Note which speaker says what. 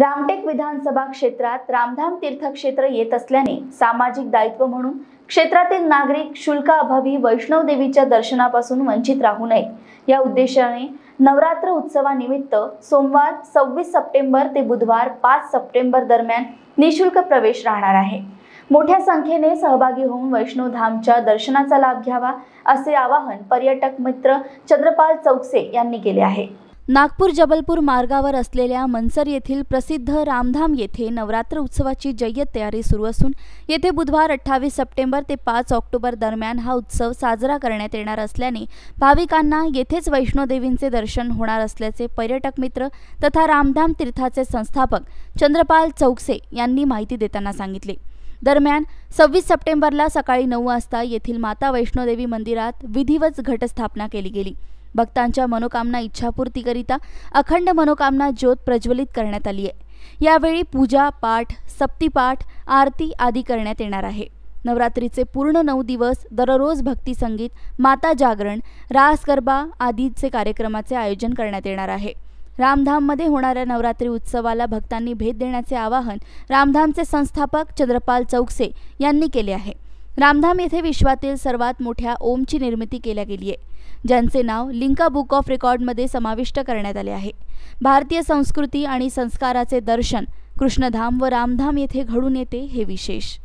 Speaker 1: रामटेक विधानसभा क्षेत्रात रामधाम तीर्थक्षेत्र येत असल्याने सामाजिक दायित्व म्हणून क्षेत्रातील नागरिक शुल्काअभावी वैष्णव देवीच्या दर्शनापासून वंचित राहू नये या उद्देशाने नवरात्र उत्सवानिमित्त सोमवार सव्वीस सप्टेंबर ते बुधवार पाच सप्टेंबर दरम्यान निशुल्क प्रवेश राहणार आहे मोठ्या संख्येने सहभागी होऊन वैष्णवधामच्या दर्शनाचा लाभ घ्यावा असे आवाहन पर्यटक मित्र चंद्रपाल चौकसे यांनी केले आहे नागपूर जबलपूर मार्गावर असलेल्या मनसर येथील प्रसिद्ध रामधाम येथे नवरात्र उत्सवाची जय्यत तयारी सुरू असून येथे बुधवार अठ्ठावीस सप्टेंबर ते पाच ऑक्टोबर दरम्यान हा उत्सव साजरा करण्यात येणार असल्याने भाविकांना येथेच वैष्णोदेवींचे दर्शन होणार असल्याचे पर्यटक मित्र तथा रामधाम तीर्थाचे संस्थापक चंद्रपाल चौकसे यांनी माहिती देताना सांगितले दरम्यान सव्वीस सप्टेंबरला सकाळी नऊ वाजता येथील माता वैष्णोदेवी मंदिरात विधिवत घटस्थापना केली गेली भक्तांच्या मनोकामना इच्छापूर्तीकरिता अखंड मनोकामना ज्योत प्रज्वलित करण्यात आली आहे यावेळी पूजा पाठ सप्तीपाठ आरती आदी करण्यात येणार आहे नवरात्रीचे पूर्ण नऊ दिवस दररोज भक्ती संगीत माता जागरण रास गरबा आदीचे कार्यक्रमाचे आयोजन करण्यात येणार आहे रामधाममध्ये होणाऱ्या नवरात्री उत्सवाला भक्तांनी भेट देण्याचे आवाहन रामधामचे संस्थापक चंद्रपाल चौकसे यांनी केले आहे रामधाम येथे विश्वातील सर्वात मोठ्या ओमची निर्मिती केल्या गेली आहे ज्यांचे नाव लिंका बुक ऑफ रेकॉर्डमध्ये समाविष्ट करण्यात आले आहे भारतीय संस्कृती आणि संस्काराचे दर्शन कृष्णधाम व रामधाम येथे घडून येते हे विशेष